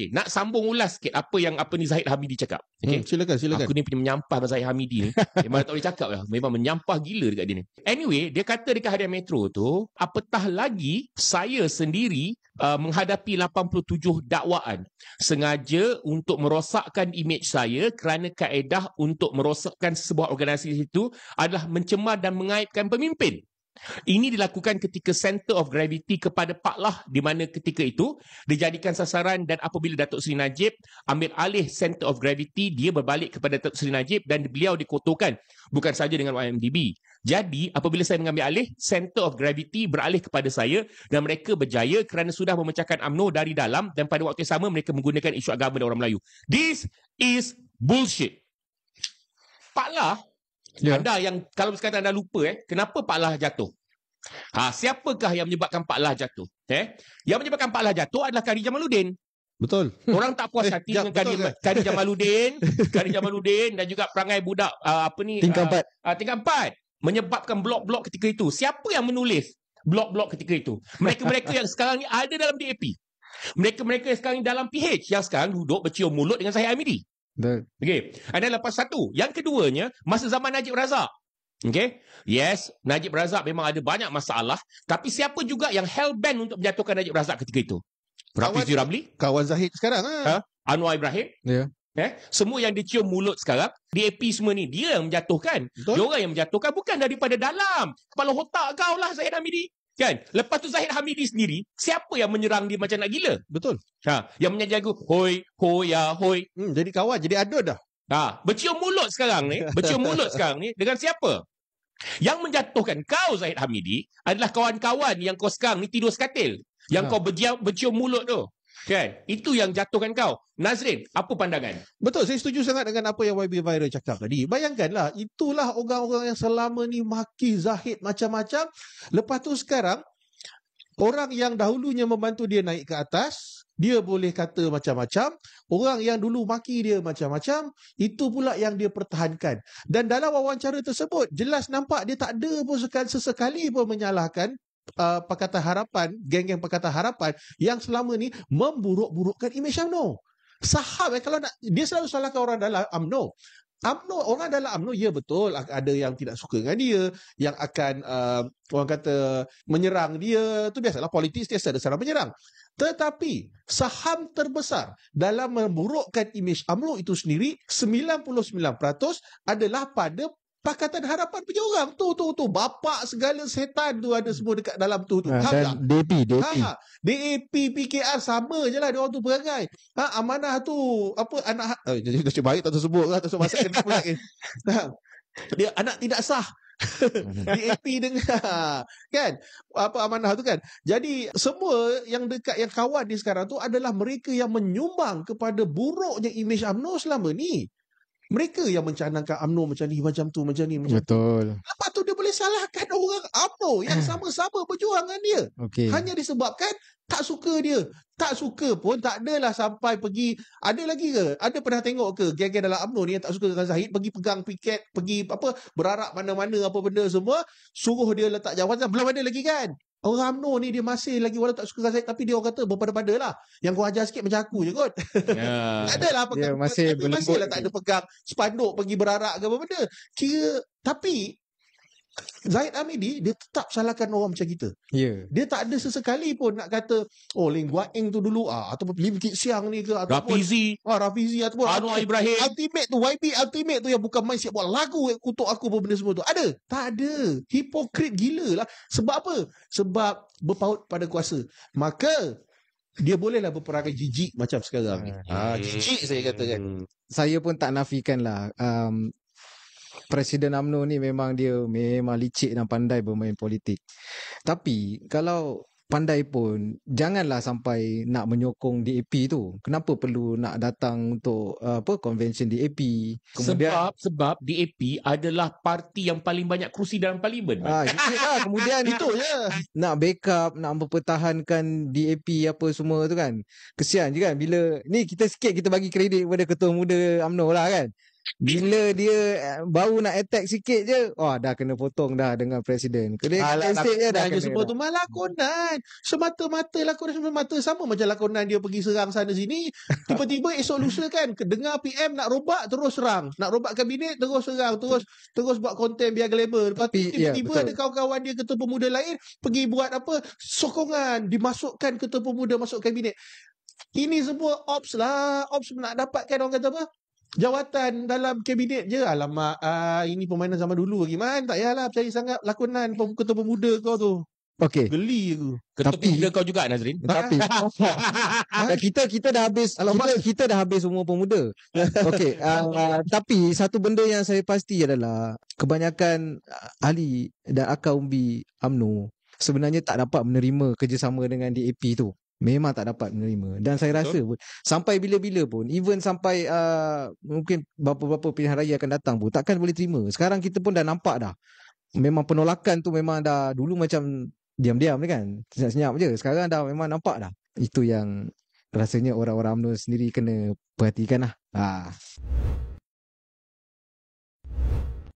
Okay, nak sambung ulas sikit apa yang apa ni Zahid Hamidi cakap. Hmm, okay. Hmm, silakan, silakan. Aku ni punya menyampah dengan Zahid Hamidi ni. memang tak boleh cakap lah. Memang menyampah gila dekat dia ni. Anyway, dia kata dekat harian metro tu, apatah lagi saya sendiri uh, menghadapi 87 dakwaan. Sengaja untuk merosakkan imej saya kerana kaedah untuk merosakkan sebuah organisasi itu adalah mencemar dan mengaibkan pemimpin. Ini dilakukan ketika center of gravity kepada Pak Lah di mana ketika itu dijadikan sasaran dan apabila Datuk Seri Najib ambil alih center of gravity dia berbalik kepada Datuk Seri Najib dan beliau dikotorkan bukan sahaja dengan YMDB. Jadi apabila saya mengambil alih center of gravity beralih kepada saya dan mereka berjaya kerana sudah memecahkan UMNO dari dalam dan pada waktu yang sama mereka menggunakan isu agama dan orang Melayu. This is bullshit. Pak Lah Yeah. Anda yang kalau sekata anda lupa eh, kenapa Pak Lah jatuh? Ha, siapakah yang menyebabkan Pak Lah jatuh? Eh? Yang menyebabkan Pak Lah jatuh adalah Kari Jamaluddin. Betul. Orang tak puas eh, hati ya, dengan Kari, ya. Kari Jamaluddin, Kari Jamaluddin dan juga perangai budak uh, apa ni? Tingkat uh, empat. Uh, tingkat empat. Menyebabkan blok-blok ketika itu. Siapa yang menulis blok-blok ketika itu? Mereka-mereka yang sekarang ni ada dalam DAP. Mereka-mereka yang sekarang ni dalam PH yang sekarang duduk bercium mulut dengan saya Amidi. Betul. Okey. Ada lepas satu. Yang keduanya, masa zaman Najib Razak. Okey. Yes, Najib Razak memang ada banyak masalah. Tapi siapa juga yang hell hellbent untuk menjatuhkan Najib Razak ketika itu? Rafiz Zirabli. Kawan Zahid sekarang. Ha? ha? Anwar Ibrahim. Ya. Yeah. Eh, semua yang dicium mulut sekarang, DAP semua ni, dia yang menjatuhkan. Betul. Dia orang yang menjatuhkan bukan daripada dalam. Kepala otak kau lah, Zahid Amidi. Kan? Lepas tu Zahid Hamidi sendiri, siapa yang menyerang dia macam nak gila? Betul. Ha, yang menyanyi lagu, hoi, hoi, ya, hoi. Hmm, jadi kawan, jadi ada dah. Ha, bercium mulut sekarang ni, bercium mulut sekarang ni dengan siapa? Yang menjatuhkan kau Zahid Hamidi adalah kawan-kawan yang kau sekarang ni tidur sekatil. Yang ha. kau bercium mulut tu. Okay, Itu yang jatuhkan kau. Nazrin, apa pandangan? Betul, saya setuju sangat dengan apa yang YB Viral cakap tadi. Bayangkanlah, itulah orang-orang yang selama ni maki Zahid macam-macam. Lepas tu sekarang, orang yang dahulunya membantu dia naik ke atas, dia boleh kata macam-macam. Orang yang dulu maki dia macam-macam, itu pula yang dia pertahankan. Dan dalam wawancara tersebut, jelas nampak dia tak ada pun sesekali pun menyalahkan uh, Pakata Harapan, geng-geng Pakata Harapan yang selama ni memburuk-burukkan imej UMNO. Sahab eh, kalau nak, dia selalu salahkan orang dalam UMNO. UMNO, orang dalam UMNO, ya betul, ada yang tidak suka dengan dia, yang akan, uh, orang kata, menyerang dia, tu biasalah politik dia ada salah menyerang. Tetapi, saham terbesar dalam memburukkan imej UMNO itu sendiri, 99% adalah pada Pakatan Harapan punya orang. Tu, tu, tu. bapa segala setan tu ada semua dekat dalam tu. tu. Ha, ha, DAP, DAP. Ha, DAP, PKR sama je lah. Dia orang tu perangai. Ha, amanah tu, apa, anak... Jadi oh, cik baik tak tersebut lah. Tak tersebut kena pula. Ha, dia anak tidak sah. DAP dengan ha, ha. kan apa amanah tu kan jadi semua yang dekat yang kawan di sekarang tu adalah mereka yang menyumbang kepada buruknya imej UMNO selama ni mereka yang mencanangkan UMNO macam ni, macam tu, macam ni. Macam Betul. Tu. Apa tu dia boleh salahkan orang UMNO yang sama-sama berjuang dengan dia. Okay. Hanya disebabkan tak suka dia. Tak suka pun tak adalah sampai pergi. Ada lagi ke? Ada pernah tengok ke geng-geng dalam UMNO ni yang tak suka dengan Zahid pergi pegang piket, pergi apa berarak mana-mana apa benda semua. Suruh dia letak jawatan. Belum ada lagi kan? Orang UMNO ni dia masih lagi walau tak suka saya tapi dia orang kata berpada-pada lah. Yang kau ajar sikit macam aku je kot. Yeah. tak adalah apa yeah, masih, masih lah tak ada pegang spanduk pergi berarak ke apa benda. Kira tapi Zaid Amidi dia tetap salahkan orang macam kita. Yeah. Dia tak ada sesekali pun nak kata oh Lin Guaing tu dulu ah atau Lim Kit Siang ni ke atau Rafizi. Ah Rafizi ataupun Anwar Ibrahim. Ultimate tu YB Ultimate tu yang bukan main siap buat lagu kutuk aku pun benda semua tu. Ada? Tak ada. Hipokrit gila lah. Sebab apa? Sebab berpaut pada kuasa. Maka dia bolehlah berperangai jijik macam sekarang ni. Ah, ah jijik saya kata kan. Saya pun tak nafikan lah. Um, Presiden UMNO ni memang dia memang licik dan pandai bermain politik. Tapi kalau pandai pun janganlah sampai nak menyokong DAP tu. Kenapa perlu nak datang untuk uh, apa convention DAP? Kemudian, sebab sebab DAP adalah parti yang paling banyak kerusi dalam parlimen. Ah, lah. kemudian itu je. Nak backup, nak mempertahankan DAP apa semua tu kan. Kesian je kan bila ni kita sikit kita bagi kredit kepada ketua muda UMNO lah kan. Bila dia eh, bau nak attack sikit je, wah dah kena potong dah dengan presiden. Kena attack je dah. Kena semua tu malah lakonan. Semata-mata lakonan semata-mata sama macam lakonan dia pergi serang sana sini. Tiba-tiba esok lusa kan dengar PM nak robak terus serang. Nak robak kabinet terus serang, terus terus buat konten biar glamour. Lepas ya, tiba-tiba ya, ada kawan-kawan dia ketua pemuda lain pergi buat apa sokongan dimasukkan ketua pemuda masuk kabinet. Ini semua ops lah. Ops nak dapatkan orang kata apa? jawatan dalam kabinet je alamak uh, ini permainan zaman dulu lagi man tak yalah percaya sangat lakonan ketua pemuda kau tu Okey. Geli tu. Ketua tapi, pemuda kau juga Nazrin. Tapi. kita kita dah habis Alamak. kita, kita dah habis semua pemuda. Okey. Uh, tapi satu benda yang saya pasti adalah kebanyakan ahli dan akaun umbi AMNO sebenarnya tak dapat menerima kerjasama dengan DAP tu memang tak dapat menerima dan saya rasa so? pun, sampai bila-bila pun even sampai uh, mungkin beberapa pilihan raya akan datang pun takkan boleh terima sekarang kita pun dah nampak dah memang penolakan tu memang dah dulu macam diam-diam kan senyap-senyap je sekarang dah memang nampak dah itu yang rasanya orang-orang UMNO sendiri kena perhatikan lah ha.